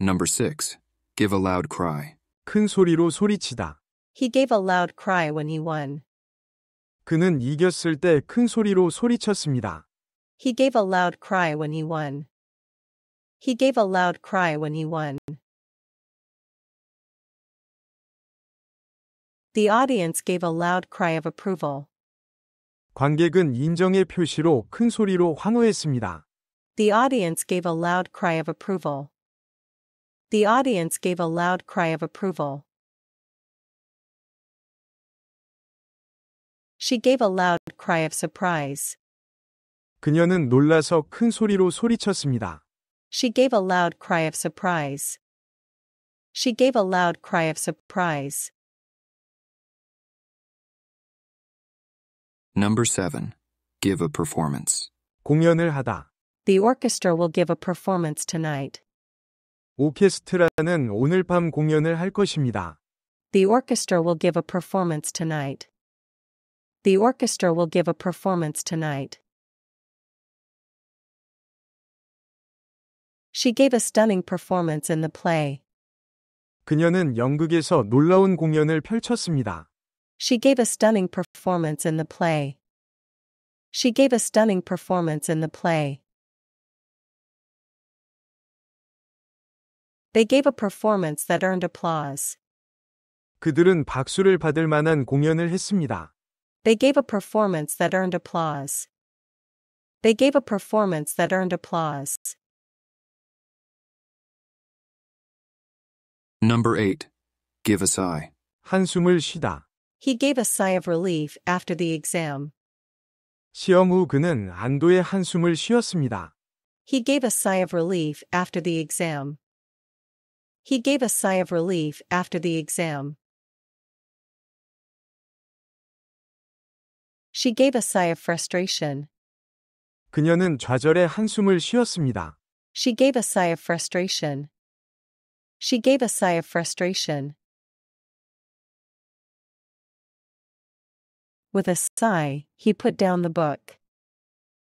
Number 6. Give a loud cry. 큰 소리로 소리치다. He gave a loud cry when he won. 그는 이겼을 때 큰 소리로 소리쳤습니다. He gave a loud cry when he won. He gave a loud cry when he won. The audience gave a loud cry of approval. 관객은 인정의 표시로 큰 소리로 환호했습니다. The audience gave a loud cry of approval. The audience gave a loud cry of approval. She gave a loud cry of surprise. 그녀는 놀라서 큰 소리로 소리쳤습니다. She gave a loud cry of surprise. She gave a loud cry of surprise. Number 7. Give a performance. 공연을 하다. The orchestra will give a performance tonight. 오케스트라는 오늘 밤 공연을 할 것입니다. The orchestra will give a performance tonight. The orchestra will give a performance tonight. She gave a stunning performance in the play. 그녀는 연극에서 놀라운 공연을 펼쳤습니다. She gave a stunning performance in the play. She gave a stunning performance in the play. They gave a performance that earned applause. 그들은 박수를 받을 만한 공연을 했습니다. They gave a performance that earned applause. They gave a performance that earned applause. Number 8. Give a sigh. 한숨을 쉬다. He gave a sigh of relief after the exam. 시험 후 그는 안도의 한숨을 쉬었습니다. He gave a sigh of relief after the exam. He gave a sigh of relief after the exam. She gave a sigh of frustration. 그녀는 한숨을 쉬었습니다. She gave a sigh of frustration. She gave a sigh of frustration. With a sigh, he put down the book.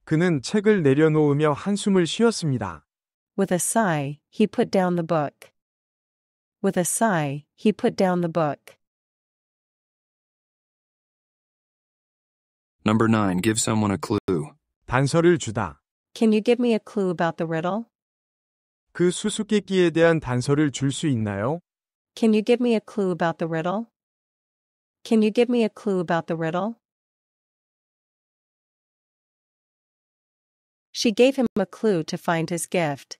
그는 책을 내려놓으며 한숨을 쉬었습니다. With a sigh, he put down the book. With a sigh, he put down the book. Number 9. Give someone a clue. 단서를 주다. Can you give me a clue about the riddle? 그 수수께끼에 대한 단서를 있나요? Can you give me a clue about the riddle? Can you give me a clue about the riddle? She gave him a clue to find his gift.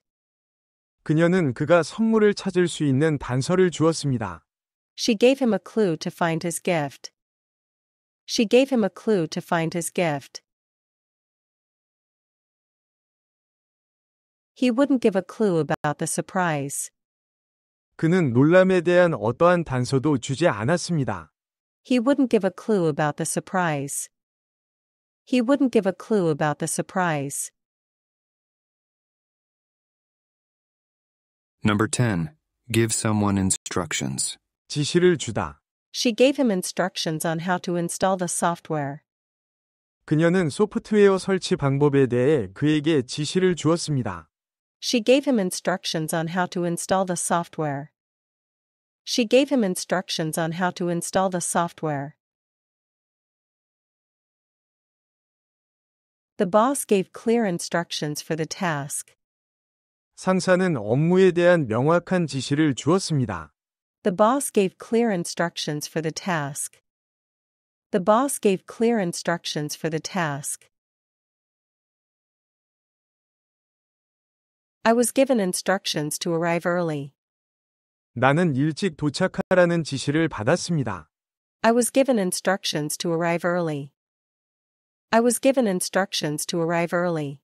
그녀는 그가 선물을 찾을 수 있는 단서를 주었습니다. She gave him a clue to find his gift. She gave him a clue to find his gift. He wouldn't give a clue about the surprise. 그는 놀람에 대한 어떠한 단서도 주지 않았습니다. He wouldn't give a clue about the surprise. He wouldn't give a clue about the surprise. Number 10. Give someone instructions. 지시를 주다. She gave him instructions on how to install the software. 그녀는 소프트웨어 설치 방법에 대해 그에게 지시를 주었습니다. She gave him instructions on how to install the software. She gave him instructions on how to install the software. The boss gave clear instructions for the task. 상사는 업무에 대한 명확한 지시를 주었습니다. The boss gave clear instructions for the task. The boss gave clear instructions for the task. I was given instructions to arrive early. 나는 일찍 도착하라는 지시를 받았습니다. I was given instructions to arrive early. I was given instructions to arrive early.